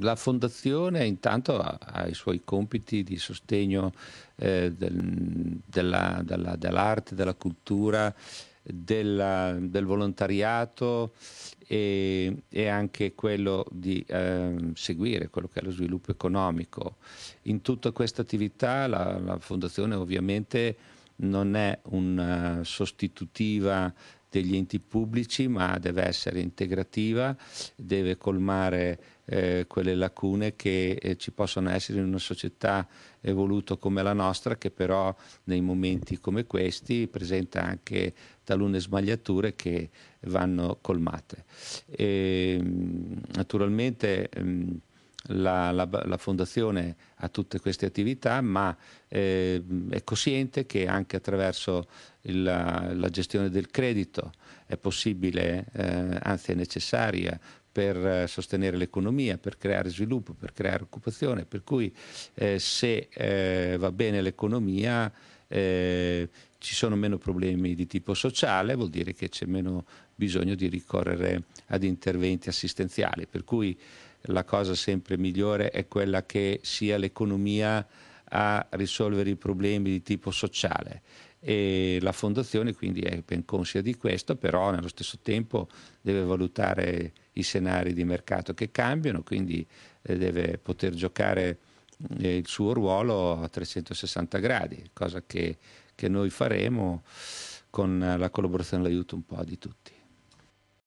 La fondazione intanto ha, ha, i suoi compiti di sostegno eh, del, della, della, dell'arte, della cultura, della, del volontariato e, e, anche quello di eh, seguire quello che è lo sviluppo economico. In tutta questa attività la, la fondazione ovviamente non è una sostitutiva degli enti pubblici, ma deve essere integrativa, deve colmare eh, quelle lacune che eh, ci possono essere in una società evoluta come la nostra, che però nei momenti come questi presenta anche talune smagliature che vanno colmate. E, ehm, naturalmente. Mh, ehm, la, la, la fondazione a tutte queste attività, ma eh, è cosciente che anche attraverso il, la, la, gestione del credito è possibile, eh, anzi è necessaria, per eh, sostenere l'economia, per creare sviluppo, per creare occupazione, per cui eh, se eh, va bene l'economia eh, ci sono meno problemi di tipo sociale, vuol dire che c'è meno bisogno di ricorrere ad interventi assistenziali, per cui la cosa sempre migliore è quella che sia l'economia a risolvere i problemi di tipo sociale e la fondazione quindi è ben conscia di questo, però nello stesso tempo deve valutare i scenari di mercato che cambiano, quindi eh, deve poter giocare il suo ruolo a 360 gradi, cosa che, che noi faremo con la collaborazione e l'aiuto un po' di tutti.